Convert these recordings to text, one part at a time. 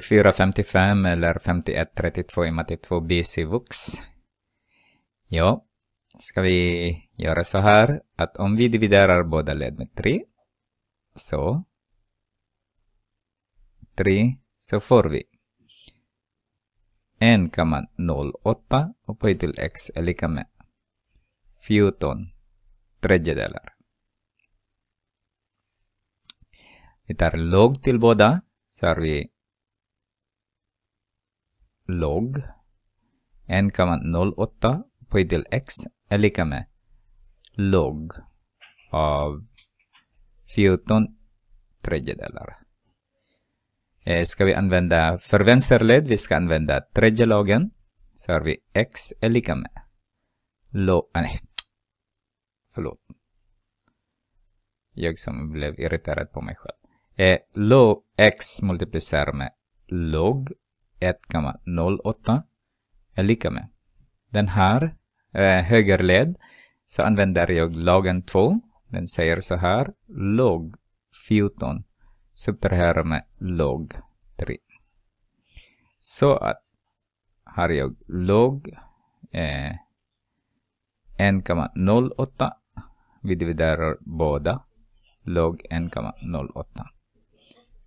2455 eller 5132 i matte 2b Sivux. Ja, ska vi göra så här att om vi dividerar båda led med 3, så 3, så får vi 1,08 upphöjt till x är lika med 14 tredjedelar. Vi tar log till båda, så har vi log 1,08 på del x är lika med log av 14 tredjedelar. Eh, ska vi använda för vänsterled, vi ska använda tredje lagen. Så har vi x är lika med log, nej, förlåt. Jag som blev irriterad på mig själv. Eh, log x multiplicerar med log 1,08 är lika med den här eh, högerled så använder jag lagen 2. Den säger så här, log 14 subtraherar med log 3. Så att har jag log eh, 1,08. Vi dividerar båda log 1,08.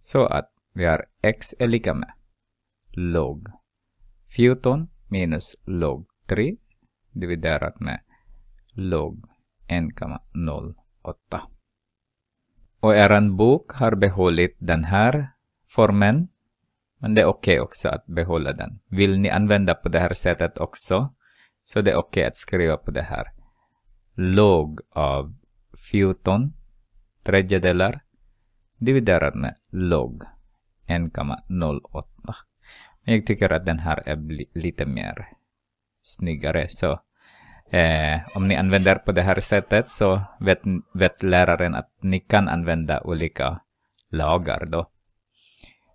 Så att vi har x är lika med log 14 minus log 3 dividerat med log 1,08. Och er bok har behållit den här formen. Men det är okej okay också att behålla den. Vill ni använda på det här sättet också så det är okej okay att skriva på det här. Log av 14 tredjedelar dividerat med log 1,08. Men jag tycker att den här är lite mer snyggare. Så eh, om ni använder på det här sättet så vet, vet läraren att ni kan använda olika lagar då.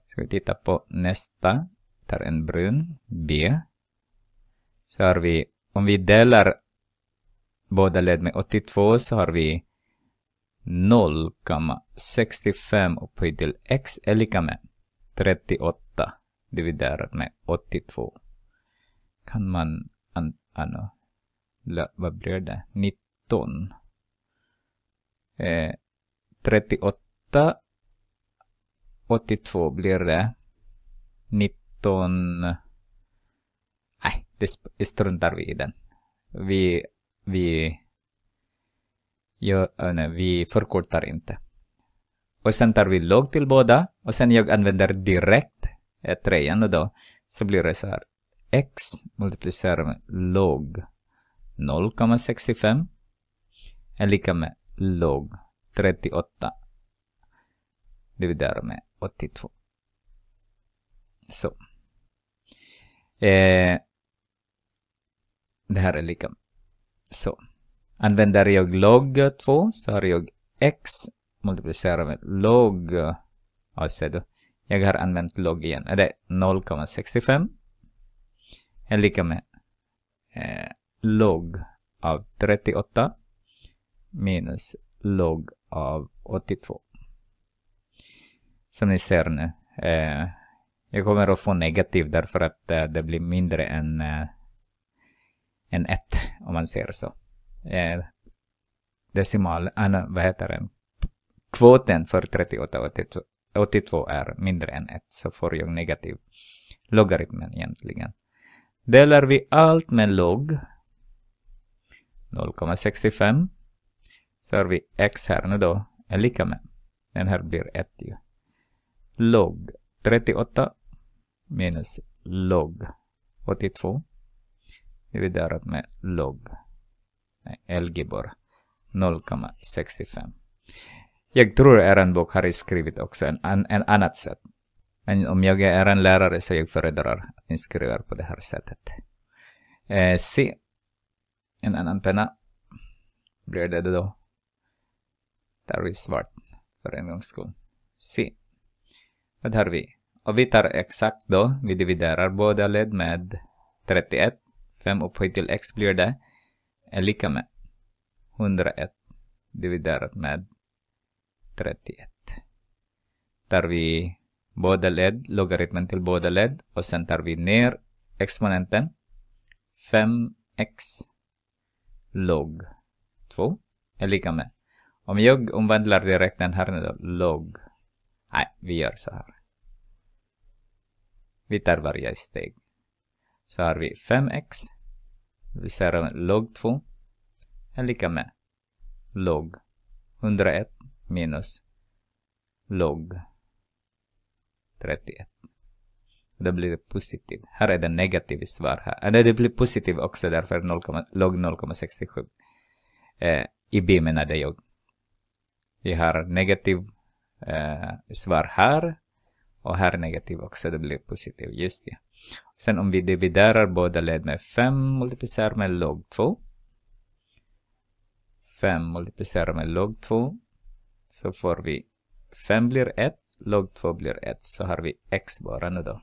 Ska vi titta på nästa. Tar en brun. B. Så har vi, om vi delar båda led med 82 så har vi 0,65 upphöjt till x är lika med 38 dividerat med 82 kan man an, ano, vad blir det? 19. Eh, 38 82 blir det 19 nej, det struntar vi i den. Vi, vi, jag, eh, nej, vi förkortar inte. Och sen tar vi log till båda och sen jag använder direkt trean då, så blir det så här. X multiplicerar med log 0,65 är lika med log 38 dividerat med 82. Så. Eh, det här är lika med. Så. Använder jag log 2 så har jag x multiplicerat med log, vad säger du? Jag har använt log igen. Är det 0,65? Är lika med eh, log av 38 minus log av 82. Som ni ser nu. Eh, jag kommer att få negativ därför att eh, det blir mindre än, eh, än 1 om man säger så. Eh, decimal, äh, vad heter den? Kvoten för 38 och 82 är mindre än 1 så får jag negativ logaritmen egentligen. Delar vi allt med log 0,65 så har vi x här nu då är lika med. Den här blir 1 ju. Log 38 minus log 82 dividerat med log, lg bara, 0,65. Jag tror bok har skrivit också en, en, en annat sätt. Men om jag är en lärare så jag föredrar att ni skriver på det här sättet. Eh, C. En annan penna. Blir det då? Där är svart för en gångs skull. Se. Vad har vi? Och vi tar exakt då. Vi dividerar båda led med 31. 5 upphöjt till x blir det är lika med 101 dividerat med 31. Tar vi båda led, logaritmen till båda led och sen tar vi ner exponenten 5x log 2 är lika med. Om jag omvandlar direkt den här nu då, log. Nej, vi gör så här. Vi tar varje steg. Så har vi 5x. Vi ser log 2 är lika med log 101 minus log 31. Då blir det positiv. Här är det negativ svar. Här. Eller eh, det blir positiv också därför 0, log 0,67. Eh, I B menade jag. Vi har negativ eh, svar här och här negativ också. Det blir positiv. Just det. Sen om vi dividerar båda led med 5 multiplicerar med log 2. 5 multiplicerar med log 2 så får vi 5 blir 1, log 2 blir 1, så har vi x bara nu då.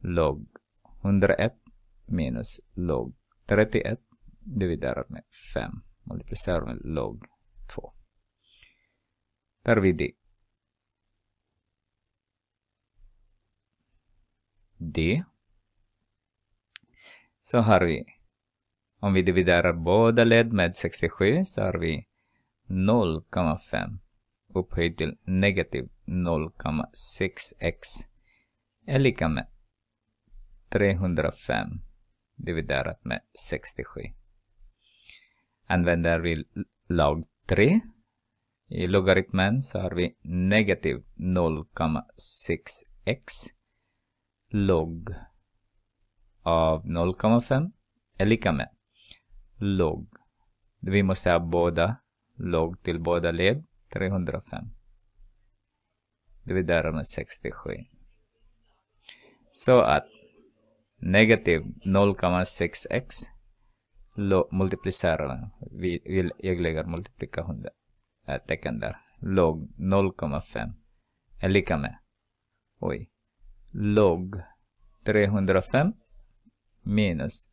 Log 101 minus log 31 dividerat med 5 multiplicerar med log 2. Tar vi d. d. Så har vi, om vi dividerar båda led med 67 så har vi 0,5 upphöjd till negativ 0,6x är lika med 305 dividerat med 67. Använder vi lag 3 i logaritmen så har vi negativ 0,6x log av 0,5 är lika med log. Vi måste ha båda log till båda led. 305. Dividera med 67. Så att negativ 0,6x multiplicerar vi, vi, jag lägger multiplikation tecken där, log 0,5 är lika med, oj, log 305 minus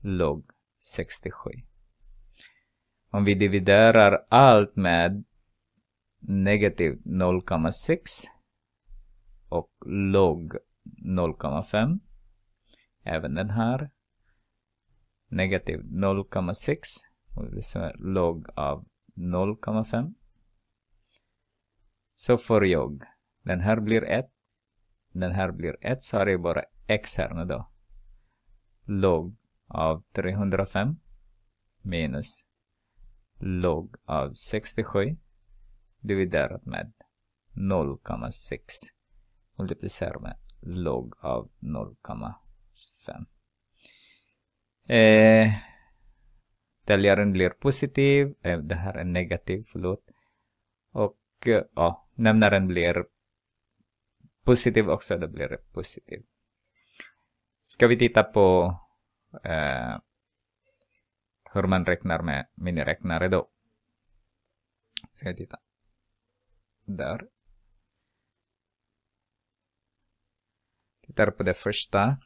log 67. Om vi dividerar allt med negativ 0,6 och låg 0,5. Även den här. Negativ 0,6 och som är log av 0,5. Så får jag, den här blir 1, den här blir 1 så har jag bara x här nu då. Log av 305 minus log av 67 dividerat med 0,6 multiplicerat med log av 0,5. Eh, Täljaren blir positiv, eh, det här är negativ, förlåt. Och eh, ja, nämnaren blir positiv också, då blir det positiv. Ska vi titta på eh, hur man räknar med miniräknare då? Ska vi titta där. Tittar på det första.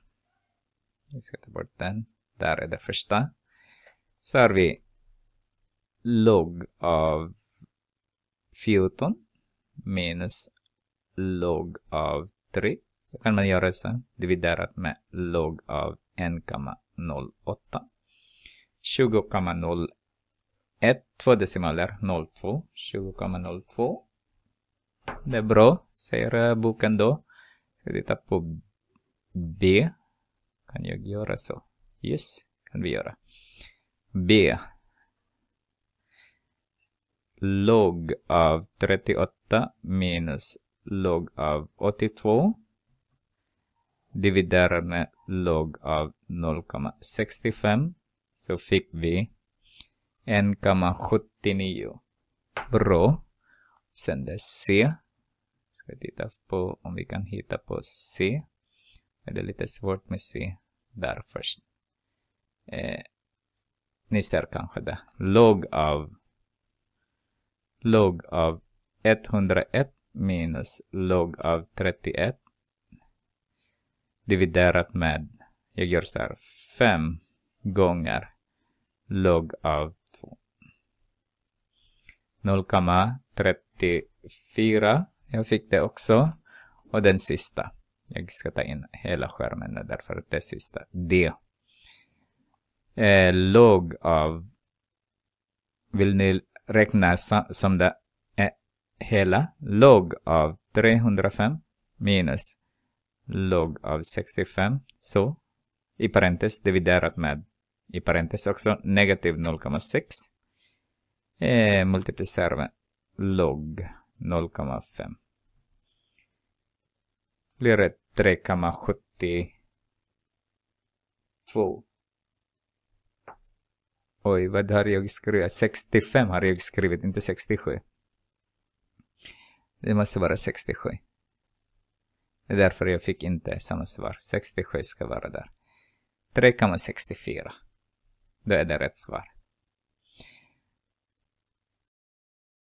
Vi ska ta bort den. Där är det första. Så har vi log av 14 minus log av 3. Då kan man göra så dividerat med log av 1,08. 20,01, två decimaler, 02, 20,02 det är bra. Säger boken då. Ska titta på B. Kan jag göra så? Yes, kan vi göra. B. Log av 38 minus log av 82 dividerar med log av 0,65 så fick vi 1,79. Bra. Sen sända C. Ska titta på om vi kan hitta på C. Det är lite svårt med C där först. Eh, ni ser kanske det. Log av log av 101 minus log av 31 dividerat med, jag gör så här, 5 gånger log av 2. 0,34. Jag fick det också. Och den sista. Jag ska ta in hela skärmen därför att det sista, D. Eh, log av. Vill ni räkna som det eh, hela? Log av 305 minus log av 65. Så i parentes dividerat med i parentes också negativ 0,6 eh, multiplicerar med log 0,5. Blir det 3,72. Oj, vad har jag skrivit? 65 har jag skrivit, inte 67. Det måste vara 67. Det är därför jag fick inte samma svar. 67 ska vara där. 3,64. Då är det rätt svar.